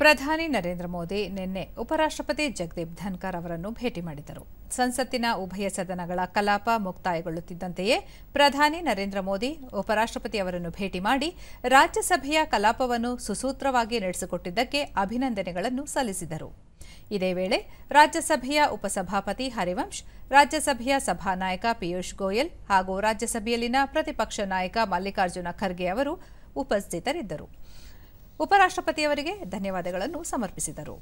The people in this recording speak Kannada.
ಪ್ರಧಾನಿ ನರೇಂದ್ರ ಮೋದಿ ನಿನ್ನೆ ಉಪರಾಷ್ಟ್ರಪತಿ ಜಗದೀಪ್ ಧನ್ಕರ್ ಅವರನ್ನು ಭೇಟಿ ಮಾಡಿದರು ಸಂಸತ್ತಿನ ಉಭಯ ಸದನಗಳ ಕಲಾಪ ಮುಕ್ತಾಯಗೊಳ್ಳುತ್ತಿದ್ದಂತೆಯೇ ಪ್ರಧಾನಿ ನರೇಂದ್ರ ಮೋದಿ ಉಪರಾಷ್ಟ್ರಪತಿ ಅವರನ್ನು ಭೇಟಿ ಮಾಡಿ ರಾಜ್ಯಸಭೆಯ ಕಲಾಪವನ್ನು ಸುಸೂತ್ರವಾಗಿ ನಡೆಸಿಕೊಟ್ಟಿದ್ದಕ್ಕೆ ಅಭಿನಂದನೆಗಳನ್ನು ಸಲ್ಲಿಸಿದರು ಇದೇ ವೇಳೆ ರಾಜ್ಯಸಭೆಯ ಉಪಸಭಾಪತಿ ಹರಿವಂಶ್ ರಾಜ್ಯಸಭೆಯ ಸಭಾನಾಯಕ ಪಿಯೂಷ್ ಗೋಯಲ್ ಹಾಗೂ ರಾಜ್ಯಸಭೆಯಲ್ಲಿನ ಪ್ರತಿಪಕ್ಷ ನಾಯಕ ಮಲ್ಲಿಕಾರ್ಜುನ ಖರ್ಗೆ ಅವರು ಉಪಸ್ಥಿತರಿದ್ದರು ಉಪರಾಷ್ಟ್ರಪತಿಯವರಿಗೆ ಧನ್ಯವಾದಗಳನ್ನು ಸಮರ್ಪಿಸಿದರು